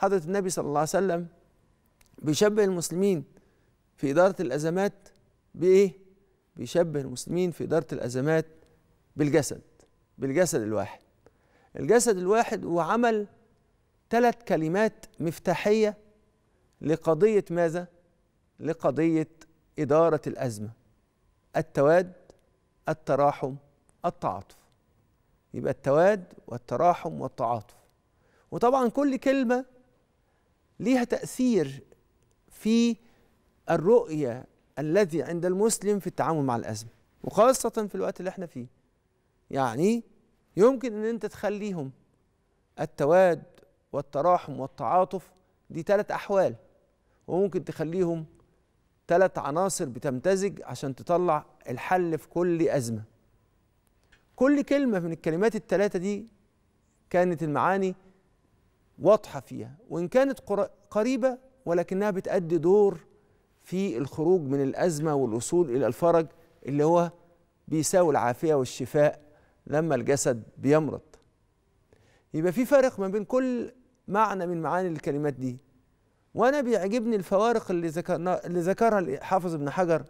حضرة النبي صلى الله عليه وسلم بيشبه المسلمين في إدارة الأزمات بإيه؟ بيشبه المسلمين في إدارة الأزمات بالجسد بالجسد الواحد الجسد الواحد وعمل ثلاث كلمات مفتاحية لقضية ماذا؟ لقضية إدارة الأزمة التواد التراحم التعاطف يبقى التواد والتراحم والتعاطف وطبعا كل كلمة ليها تأثير في الرؤية الذي عند المسلم في التعامل مع الأزمة وخاصة في الوقت اللي احنا فيه يعني يمكن ان انت تخليهم التواد والتراحم والتعاطف دي ثلاث أحوال وممكن تخليهم ثلاث عناصر بتمتزج عشان تطلع الحل في كل أزمة كل كلمة من الكلمات الثلاثة دي كانت المعاني واضحه فيها وان كانت قريبه ولكنها بتأدي دور في الخروج من الازمه والوصول الى الفرج اللي هو بيساوي العافيه والشفاء لما الجسد بيمرض يبقى في فارق ما بين كل معنى من معاني الكلمات دي وانا بيعجبني الفوارق اللي ذكرنا اللي ذكرها الحافظ ابن حجر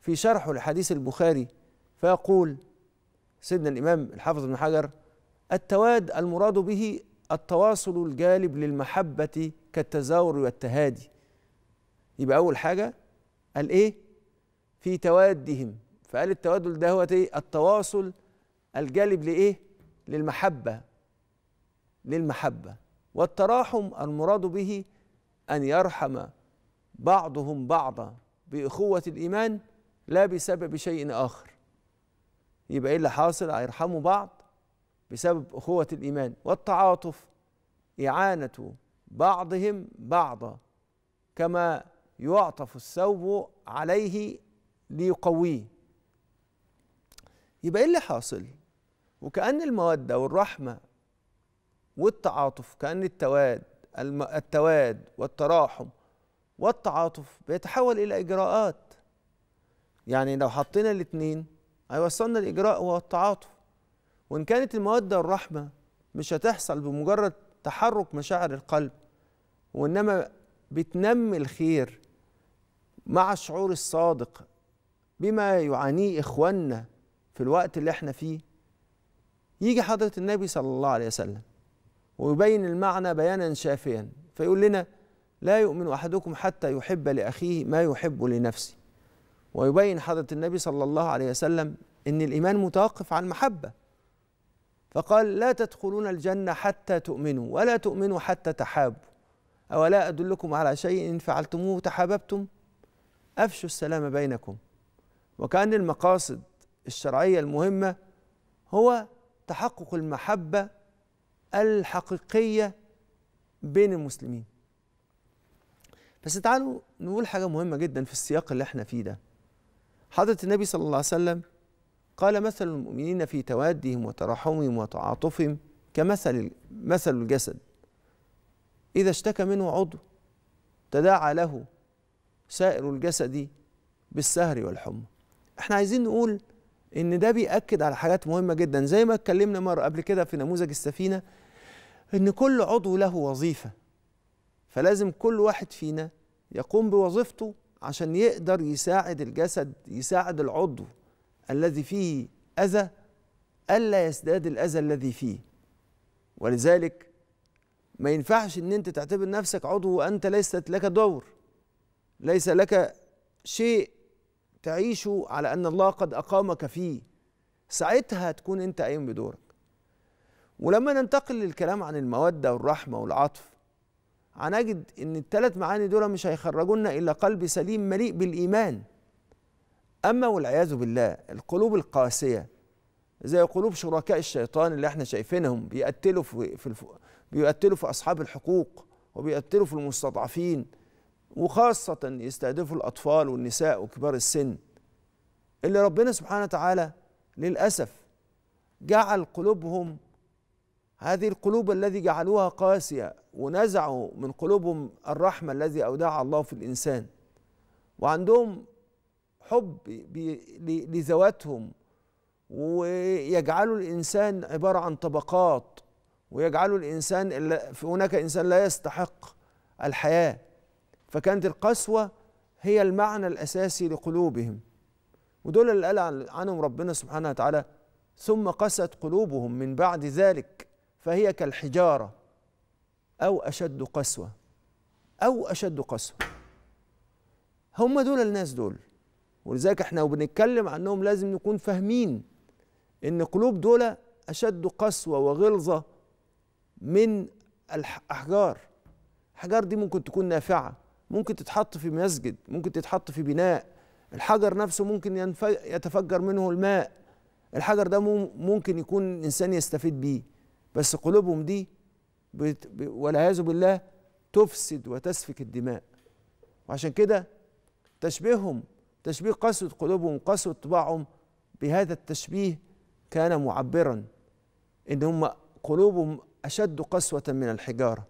في شرحه لحديث البخاري فيقول سيدنا الامام الحافظ ابن حجر التواد المراد به التواصل الجالب للمحبة كالتزاور والتهادي يبقى أول حاجة قال إيه في توادهم فقال التوادل ده هو إيه التواصل الجالب لإيه للمحبة للمحبة والتراحم المراد به أن يرحم بعضهم بعضا بإخوة الإيمان لا بسبب شيء آخر يبقى إيه اللي حاصل هيرحموا بعض بسبب أخوة الإيمان والتعاطف إعانة بعضهم بعضا كما يعطف الثوب عليه ليقويه يبقى ايه اللي حاصل وكأن المودة والرحمة والتعاطف كأن التواد التواد والتراحم والتعاطف بيتحول إلى إجراءات يعني لو حطينا الاتنين هيوصلنا الإجراء والتعاطف وإن كانت المودة والرحمة مش هتحصل بمجرد تحرك مشاعر القلب وإنما بتنمي الخير مع الشعور الصادق بما يعانيه إخواننا في الوقت اللي احنا فيه يجي حضرة النبي صلى الله عليه وسلم ويبين المعنى بيانا شافيا فيقول لنا لا يؤمن أحدكم حتى يحب لأخيه ما يحب لنفسه ويبين حضرة النبي صلى الله عليه وسلم أن الإيمان متوقف على المحبة فقال لا تدخلون الجنة حتى تؤمنوا ولا تؤمنوا حتى تحابوا أولا أدلكم على شيء إن فعلتموه تحاببتم أفشوا السلام بينكم وكأن المقاصد الشرعية المهمة هو تحقق المحبة الحقيقية بين المسلمين بس تعالوا نقول حاجة مهمة جدا في السياق اللي احنا فيه ده حضرة النبي صلى الله عليه وسلم قال مثل المؤمنين في توادهم وترحمهم وتعاطفهم كمثل مثل الجسد إذا اشتكى منه عضو تداعى له سائر الجسد بالسهر والحمى احنا عايزين نقول ان ده بيأكد على حاجات مهمة جدا زي ما اتكلمنا مرة قبل كده في نموذج السفينة ان كل عضو له وظيفة فلازم كل واحد فينا يقوم بوظيفته عشان يقدر يساعد الجسد يساعد العضو الذي فيه أذى ألا يزداد الأذى الذي فيه ولذلك ما ينفعش ان انت تعتبر نفسك عضو وانت ليست لك دور ليس لك شيء تعيش على ان الله قد اقامك فيه ساعتها تكون انت قايم بدورك ولما ننتقل للكلام عن الموده والرحمه والعطف هنجد ان الثلاث معاني دول مش هيخرجونا الا قلب سليم مليء بالايمان أما والعياذ بالله القلوب القاسية زي قلوب شركاء الشيطان اللي احنا شايفينهم بيقتلوا في, الف... بيقتلوا في أصحاب الحقوق وبيقتلوا في المستضعفين وخاصة يستهدفوا الأطفال والنساء وكبار السن اللي ربنا سبحانه وتعالى للأسف جعل قلوبهم هذه القلوب الذي جعلوها قاسية ونزعوا من قلوبهم الرحمة الذي أودعها الله في الإنسان وعندهم حب لذواتهم ويجعلوا الانسان عباره عن طبقات ويجعلوا الانسان هناك انسان لا يستحق الحياه فكانت القسوه هي المعنى الاساسي لقلوبهم ودول اللي قال عنهم ربنا سبحانه وتعالى ثم قست قلوبهم من بعد ذلك فهي كالحجاره او اشد قسوه او اشد قسوه هم دول الناس دول ولذلك احنا وبنتكلم عنهم لازم نكون فاهمين ان قلوب دول اشد قسوه وغلظه من الاحجار الحجار دي ممكن تكون نافعه ممكن تتحط في مسجد ممكن تتحط في بناء الحجر نفسه ممكن يتفجر منه الماء الحجر ده ممكن يكون الانسان يستفيد بيه بس قلوبهم دي والعياذ بالله تفسد وتسفك الدماء وعشان كده تشبيههم تشبيه قسوة قلوبهم قسوة طباعهم بهذا التشبيه كان معبرا ان هم قلوبهم اشد قسوة من الحجارة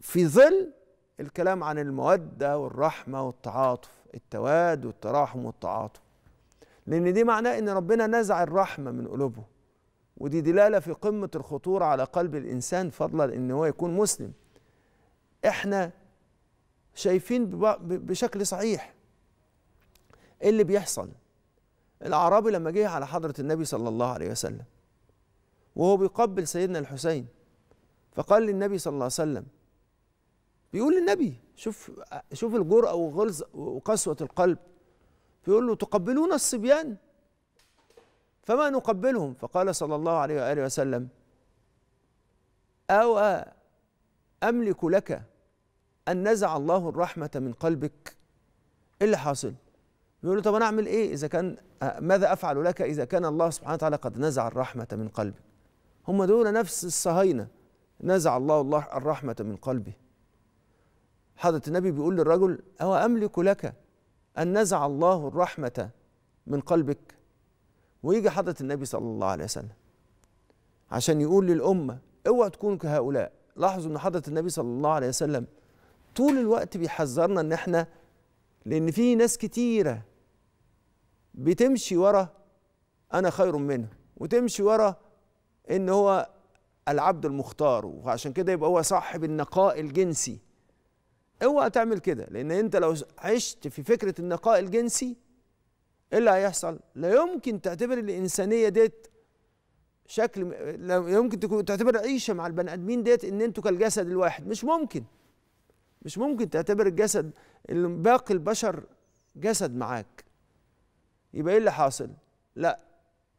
في ظل الكلام عن المودة والرحمة والتعاطف التواد والتراحم والتعاطف لأن دي معناه إن ربنا نزع الرحمة من قلوبه ودي دلالة في قمة الخطورة على قلب الإنسان فضلا إن هو يكون مسلم إحنا شايفين بشكل صحيح ايه اللي بيحصل الاعرابي لما جه على حضره النبي صلى الله عليه وسلم وهو بيقبل سيدنا الحسين فقال للنبي صلى الله عليه وسلم بيقول للنبي شوف شوف الجرأة وغلظ وقسوة القلب بيقول له تقبلون الصبيان فما نقبلهم فقال صلى الله عليه وآله وسلم أو أملك لك أن نزع الله الرحمة من قلبك إيه اللي حاصل؟ بيقول له طب انا اعمل ايه اذا كان آه، ماذا افعل لك اذا كان الله سبحانه وتعالى قد نزع الرحمه من قلبك هم دول نفس الصهاينه نزع الله الله الرحمه من قلبه حضره النبي بيقول للرجل او املك لك ان نزع الله الرحمه من قلبك ويجي حضره النبي صلى الله عليه وسلم عشان يقول للامه اوعى تكونوا كهؤلاء لاحظوا ان حضره النبي صلى الله عليه وسلم طول الوقت بيحذرنا ان احنا لان في ناس كتيره بتمشي ورا انا خير منه وتمشي ورا ان هو العبد المختار وعشان كده يبقى هو صاحب النقاء الجنسي اوعى تعمل كده لان انت لو عشت في فكره النقاء الجنسي ايه اللي هيحصل لا يمكن تعتبر الانسانيه ديت شكل لا يمكن تكون تعتبر عيشه مع البني ادمين ديت ان انتوا كالجسد الواحد مش ممكن مش ممكن تعتبر الجسد باقي البشر جسد معاك يبقى ايه اللي حاصل لا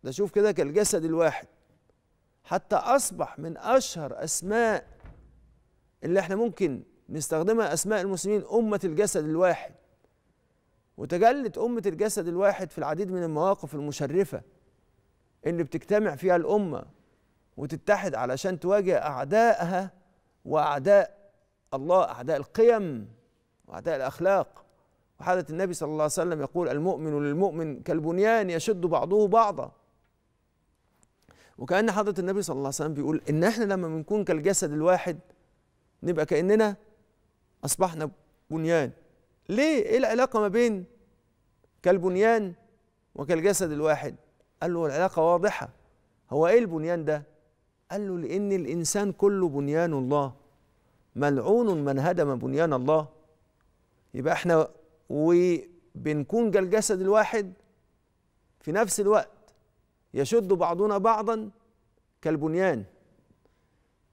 ده شوف كده كالجسد الواحد حتى اصبح من اشهر اسماء اللي احنا ممكن نستخدمها اسماء المسلمين امه الجسد الواحد وتجلت امه الجسد الواحد في العديد من المواقف المشرفه اللي بتجتمع فيها الامه وتتحد علشان تواجه اعدائها واعداء الله اعداء القيم واعداء الاخلاق وحضرة النبي صلى الله عليه وسلم يقول المؤمن للمؤمن كالبنيان يشد بعضه بعضا وكأن حضرة النبي صلى الله عليه وسلم بيقول إن إحنا لما بنكون كالجسد الواحد نبقى كأننا أصبحنا بنيان ليه؟ إيه العلاقة ما بين كالبنيان وكالجسد الواحد قال له العلاقة واضحة هو إيه البنيان ده؟ قال له لأن الإنسان كله بنيان الله ملعون من هدم بنيان الله يبقى إحنا وبنكون كالجسد الواحد في نفس الوقت يشد بعضنا بعضا كالبنيان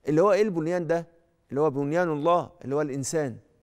اللي هو ايه البنيان ده اللي هو بنيان الله اللي هو الانسان